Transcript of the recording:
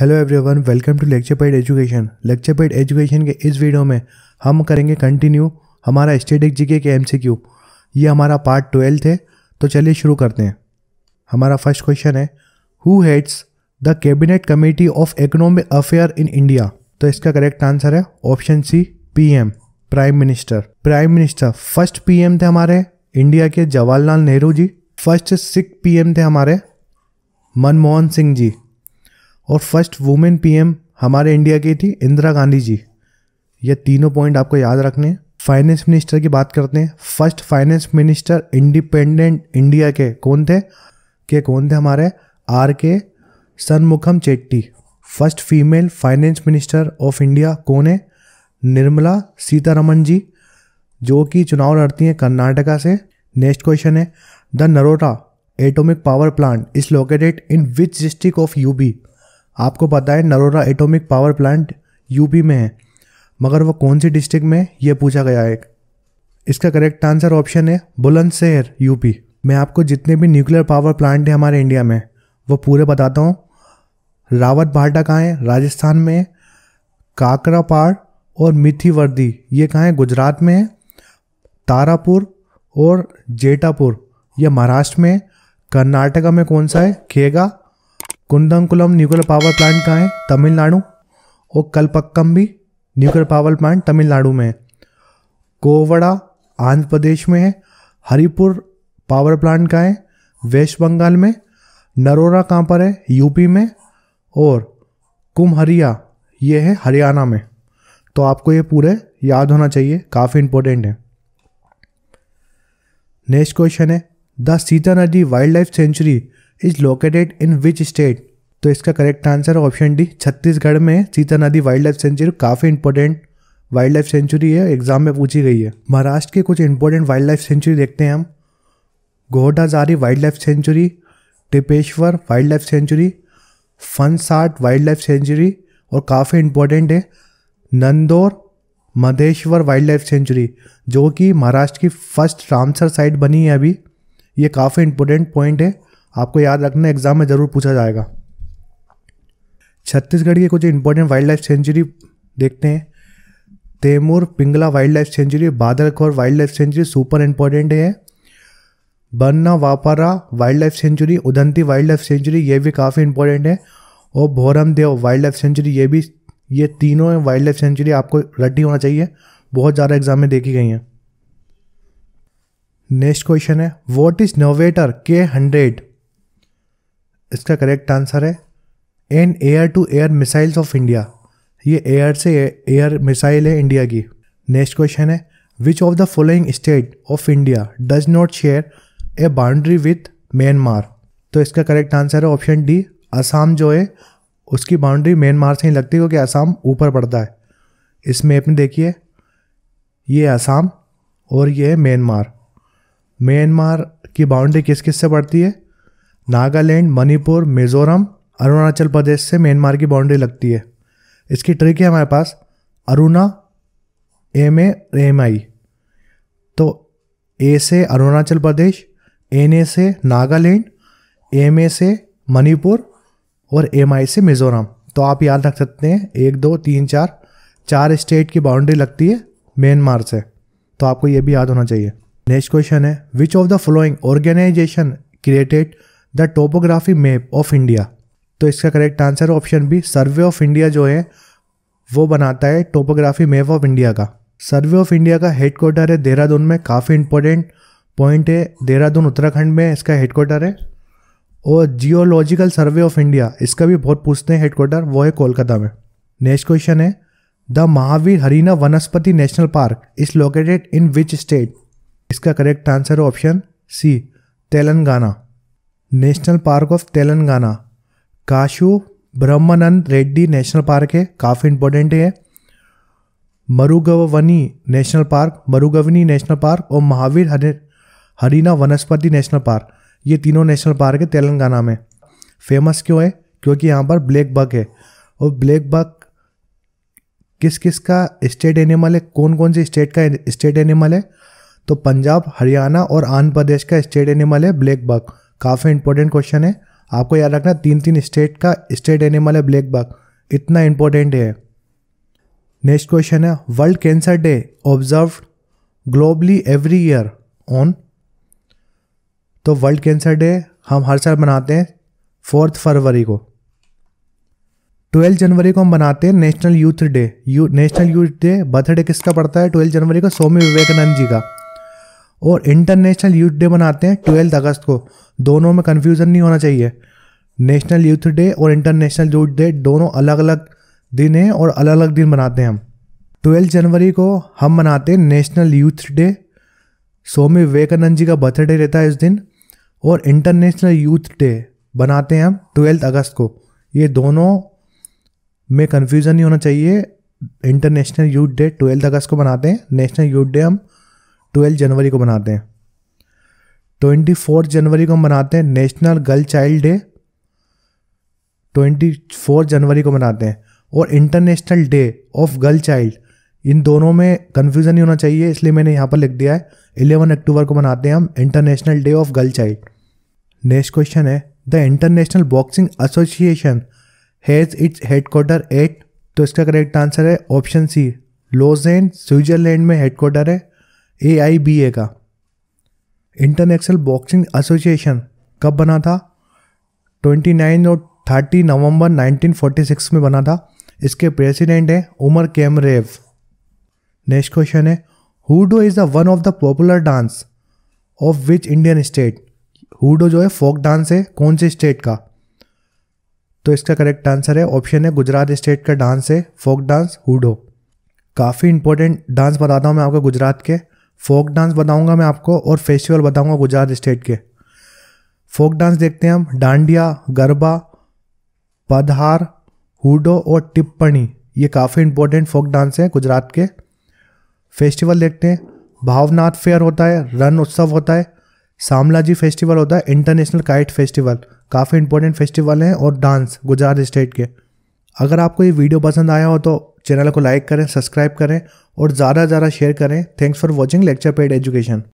hello everyone welcome to lecture ped education lecture ped education के इस video में हम करेंगे कंटिन्यू हमारा स्टेटिक जीके के एमसीक्यू ये हमारा पार्ट ट्वेल्थ है तो चलिए शुरू करते हैं हमारा फर्स्ट क्वेश्चन है who heads the cabinet committee of economic affair in India तो इसका करेक्ट आंसर है option C PM prime minister prime minister first PM थे हमारे इंडिया के जवाहरलाल नेहरू जी फर्स्ट सिख पीएम थे हमारे मनमोहन सिंह जी और फर्स्ट वुमेन पीएम हमारे इंडिया की थी इंदिरा गांधी जी ये तीनों पॉइंट आपको याद रखने हैं फाइनेंस मिनिस्टर की बात करते हैं first finance minister independent India के कौन थे के कौन थे हमारे R K Shanmukham Chetty first female finance minister of India कौन है निर्मला सीतारमन जी जो कि चुनाव लड़ती हैं कर्नाटका से नेक्स्ट क्वेश्चन है the Narora atomic power plant is located in which district of UP आपको पता है Narora atomic power plant UP में है मगर वो कौन सी डिस्ट्रिक्ट में यह पूछा गया है इसका करेक्ट आंसर ऑप्शन है बुलंदशहर यूपी मैं आपको जितने भी न्यूक्लियर पावर प्लांट हैं हमारे इंडिया में वो पूरे बताता हूँ रावत भाटा कहाँ है राजस्थान में काकरापाड़ और मिथीवर्दी ये कहाँ है गुजरात में है तारापुर और जेटापुर यह महाराष्ट्र में कर्नाटका में कौन सा है खेगा कुंदमकुलम न्यूक्लियर पावर प्लांट कहाँ है तमिलनाडु और कलपक्कम भी न्यूक्लियर पावर प्लांट तमिलनाडु में है कोवड़ा आंध्र प्रदेश में है हरिपुर पावर प्लांट कहाँ है वेस्ट बंगाल में नरोरा कहाँ पर है यूपी में और कुमहरिया ये है हरियाणा में तो आपको ये पूरे याद होना चाहिए काफ़ी इंपॉर्टेंट है नेक्स्ट क्वेश्चन है the Sita Nadi wild life sanctuary is located in which state तो इसका correct answer option D Chhattisgarh में Sita Nadi wild life sanctuary काफ़ी इंपॉर्टेंट वाइल्ड लाइफ सेंचुरी है एग्जाम में पूछी गई है महाराष्ट्र के कुछ इंपॉर्टेंट वाइल्ड लाइफ सेंचुरी देखते हैं हम Gautala wild life sanctuary Tipeshwar wild life sanctuary Phansad wild life sanctuary और काफ़ी इंपॉर्टेंट है Nandur Madhmeshwar wild life sanctuary जो कि महाराष्ट्र की फर्स्ट रामसर साइट बनी है अभी ये काफ़ी इंपॉर्टेंट पॉइंट है आपको याद रखना एग्जाम में ज़रूर पूछा जाएगा छत्तीसगढ़ की कुछ इंपॉर्टेंट वाइल्ड लाइफ सेंचुरी देखते हैं Tamor Pingla wild life sanctuary Badalkhol wild life sanctuary super important है Barnawapara wild life sanctuary Udanti wild life sanctuary ये भी काफ़ी इंपॉर्टेंट है और भोरमदेव वाइल्ड लाइफ सेंचुरी ये भी ये तीनों वाइल्ड लाइफ सेंचुरी आपको रटी होना चाहिए बहुत ज़्यादा एग्जाम में देखी गई हैं नेक्स्ट क्वेश्चन है what is Novator K hundred इसका करेक्ट आंसर है an air to air missiles of India ये एयर से एयर मिसाइल है इंडिया की नेक्स्ट क्वेश्चन है which of the following state of India does not share a boundary with Myanmar तो इसका correct answer है option D Assam जो है उसकी बाउंड्री म्यांमार से ही लगती है क्योंकि असम ऊपर पड़ता है इस मैप में देखिए ये असम और ये म्यांमार म्यांमार की बाउंड्री किस किस से पड़ती है नागालैंड मणिपुर मिजोरम अरुणाचल प्रदेश से म्यांमार की बाउंड्री लगती है इसकी ट्रिक है हमारे पास Aruna M A M I तो ए से अरुणाचल प्रदेश एन ए से नागालैंड एम ए से मणिपुर और एम आई से मिजोरम तो आप याद रख सकते हैं एक दो तीन चार चार स्टेट की बाउंड्री लगती है म्यांमार से तो आपको ये भी याद होना चाहिए नेक्स्ट क्वेश्चन है which of the following organisation created the topography map of India तो इसका correct answer option B survey of India जो है वो बनाता है टोपोग्राफी मैप ऑफ इंडिया का सर्वे ऑफ इंडिया का हेडक्वार्टर है देहरादून में काफ़ी इंपॉर्टेंट पॉइंट है देहरादून उत्तराखंड में इसका हेडक्वार्टर है और जियोलॉजिकल सर्वे ऑफ इंडिया इसका भी बहुत पूछते हैं हेडक्वार्टर वो है कोलकाता में नेक्स्ट क्वेश्चन है the Mahavir Harina Vanasthali national park is located in which state इसका correct answer option C Telangana national park of Telangana Kasu Brahmananda Reddy national park है काफ़ी इंपॉर्टेंट है Mrugavani national park Mrugavani national park और महावीर हरि हरीना वनस्पति नेशनल पार्क ये तीनों नेशनल पार्क है तेलंगाना में फेमस क्यों है क्योंकि यहाँ पर ब्लैक बग है और ब्लैक बग किस किस का स्टेट एनिमल है कौन कौन से स्टेट का स्टेट एनिमल है तो पंजाब हरियाणा और आंध्र प्रदेश का स्टेट एनिमल है ब्लैक बग काफ़ी इंपॉर्टेंट क्वेश्चन है आपको याद रखना तीन तीन स्टेट का स्टेट एनिमल है ब्लैक बग इतना इंपॉर्टेंट है नेक्स्ट क्वेश्चन है world cancer day observe globally every year on तो वर्ल्ड कैंसर डे हम हर साल मनाते हैं फोर्थ फरवरी को ट्वेल्थ जनवरी को हम बनाते हैं national youth day you national youth day birthday किसका पड़ता है ट्वेल्थ जनवरी को स्वामी विवेकानंद जी का और इंटरनेशनल यूथ डे मनाते हैं ट्वेल्थ अगस्त को दोनों में कन्फ्यूज़न नहीं होना चाहिए नेशनल यूथ डे और इंटरनेशनल यूथ डे दोनों अलग अलग दिन हैं और अलग अलग दिन मनाते हैं हम ट्वेल्थ जनवरी को हम मनाते हैं national youth day Swami Vivekananda ji का बर्थडे रहता है इस दिन और इंटरनेशनल यूथ डे बनाते हैं हम ट्वेल्थ अगस्त को ये दोनों में कन्फ्यूज़न नहीं होना चाहिए इंटरनेशनल यूथ डे ट्वेल्थ अगस्त को मनाते हैं नेशनल यूथ डे हम ट्वेल्थ जनवरी को मनाते हैं ट्वेंटी फोर जनवरी को मनाते हैं national girl child day twenty four जनवरी को मनाते हैं और international day of girl child इन दोनों में कन्फ्यूज़न ही होना चाहिए इसलिए मैंने यहाँ पर लिख दिया है इलेवन अक्टूबर को मनाते हैं हम international day of girl child next question है the international boxing association has its headquarter at तो इसका करेक्ट आंसर है ऑप्शन सी लोजेन स्विट्जरलैंड में हेडक्वार्टर है ए आई बी ए का इंटरनेशनल बॉक्सिंग एसोसिएशन कब बना था 29 और 30 नवंबर 1946 में बना था इसके प्रेसिडेंट हैं उमर कैमरेव नेक्स्ट क्वेश्चन है Hudo is the one of the popular dance of which Indian state Hudo जो है फोक डांस है कौन से स्टेट का तो इसका करेक्ट आंसर है ऑप्शन है गुजरात स्टेट का डांस है फोक डांस हुडो काफ़ी इंपॉर्टेंट डांस बताता हूँ मैं आपको गुजरात के फोक डांस बताऊंगा मैं आपको और फेस्टिवल बताऊंगा गुजरात स्टेट के फोक डांस देखते हैं हम डांडिया गरबा पदहार हुडो और टिप्पणी ये काफ़ी इंपॉर्टेंट फोक डांस हैं गुजरात के फेस्टिवल देखते हैं भावनाथ फेयर होता है रन उत्सव होता है सामलाजी फेस्टिवल होता है इंटरनेशनल काइट फेस्टिवल काफ़ी इंपॉर्टेंट फेस्टिवल हैं और डांस गुजरात स्टेट के अगर आपको ये वीडियो पसंद आया हो तो चैनल को लाइक करें सब्सक्राइब करें और ज़्यादा से ज़्यादा शेयर करें thanks for watching lecture ped education